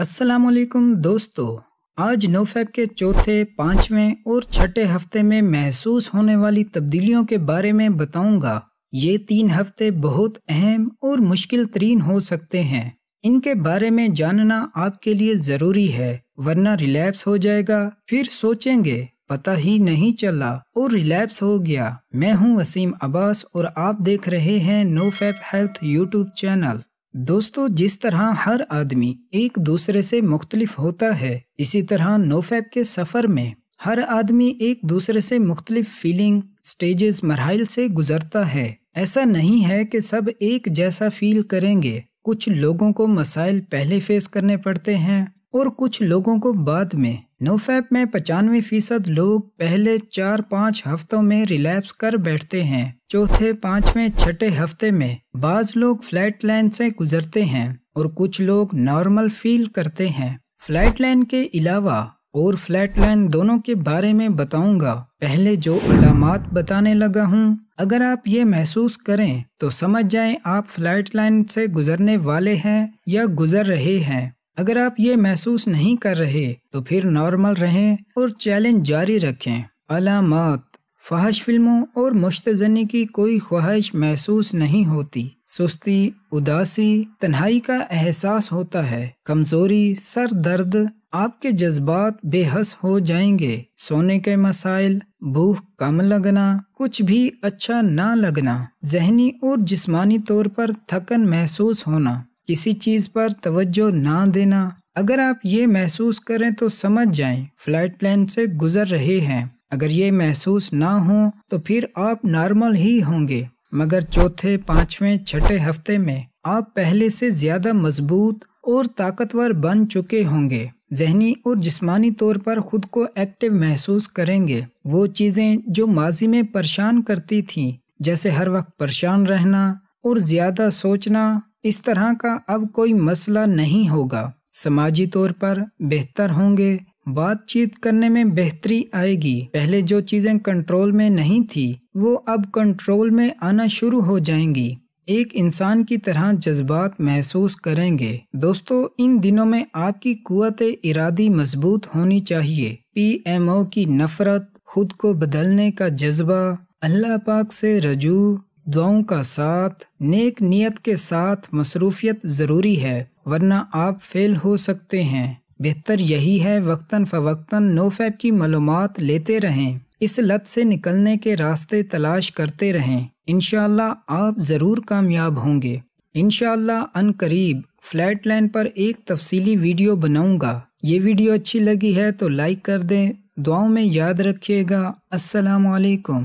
असलम दोस्तों आज नोफेब के चौथे पाँचवें और छठे हफ्ते में महसूस होने वाली तब्दीलियों के बारे में बताऊंगा ये तीन हफ्ते बहुत अहम और मुश्किल तरीन हो सकते हैं इनके बारे में जानना आपके लिए ज़रूरी है वरना रिलैप्स हो जाएगा फिर सोचेंगे पता ही नहीं चला और रिलैप्स हो गया मैं हूं वसीम अब्बास और आप देख रहे हैं नोफेब हेल्थ यूट्यूब चैनल दोस्तों जिस तरह हर आदमी एक दूसरे से मुख्तलिफ होता है इसी तरह नोफेब के सफ़र में हर आदमी एक दूसरे से मुख्तलिफ फीलिंग स्टेजेस मरहल से गुजरता है ऐसा नहीं है कि सब एक जैसा फील करेंगे कुछ लोगों को मसाइल पहले फेस करने पड़ते हैं और कुछ लोगों को बाद में नोफैप में पचानवे फीसद लोग पहले चार पाँच हफ्तों में रिलैप्स कर बैठते हैं चौथे पाँचवें छठे हफ्ते में बाज लोग फ्लैट लाइन से गुजरते हैं और कुछ लोग नॉर्मल फील करते हैं फ्लैट लाइन के अलावा और फ्लैट लाइन दोनों के बारे में बताऊंगा पहले जो अलामत बताने लगा हूँ अगर आप ये महसूस करें तो समझ जाएं आप फ्लैट लाइन से गुजरने वाले हैं या गुजर रहे हैं अगर आप ये महसूस नहीं कर रहे तो फिर नॉर्मल रहें और चैलेंज जारी रखें अलामत फहश फिल्मों और मुश्तजनी की कोई ख्वाहिश महसूस नहीं होती सुस्ती उदासी तन्हाई का एहसास होता है कमजोरी सर दर्द आपके जज्बात बेहस हो जाएंगे सोने के मसाइल भूख कम लगना कुछ भी अच्छा ना लगना जहनी और जिस्मानी तौर पर थकन महसूस होना किसी चीज़ पर तवज्जो ना देना अगर आप ये महसूस करें तो समझ जाएं फ्लाइट प्लान से गुजर रहे हैं अगर ये महसूस ना हो तो फिर आप नॉर्मल ही होंगे मगर चौथे पाँचवें छठे हफ्ते में आप पहले से ज़्यादा मजबूत और ताकतवर बन चुके होंगे जहनी और जिस्मानी तौर पर खुद को एक्टिव महसूस करेंगे वो चीज़ें जो माजी में परेशान करती थीं जैसे हर वक्त परेशान रहना और ज़्यादा सोचना इस तरह का अब कोई मसला नहीं होगा समाजी तौर पर बेहतर होंगे बातचीत करने में बेहतरी आएगी पहले जो चीज़ें कंट्रोल में नहीं थी वो अब कंट्रोल में आना शुरू हो जाएंगी एक इंसान की तरह जज्बात महसूस करेंगे दोस्तों इन दिनों में आपकी कुत इरादी मजबूत होनी चाहिए पीएमओ की नफरत खुद को बदलने का जज्बा अल्लाह पाक से रजू दुआओं का साथ नेक नियत के साथ मसरूफियत ज़रूरी है वरना आप फेल हो सकते हैं बेहतर यही है वक्ता फ़वक्ता नोफैब की मालूम लेते रहें इस लत से निकलने के रास्ते तलाश करते रहें इनशाला आप ज़रूर कामयाब होंगे इनशाला अन करीब फ्लैट लाइन पर एक तफसीली वीडियो बनाऊंगा ये वीडियो अच्छी लगी है तो लाइक कर दें दुआओं में याद रखिएगा अस्सलाम वालेकुम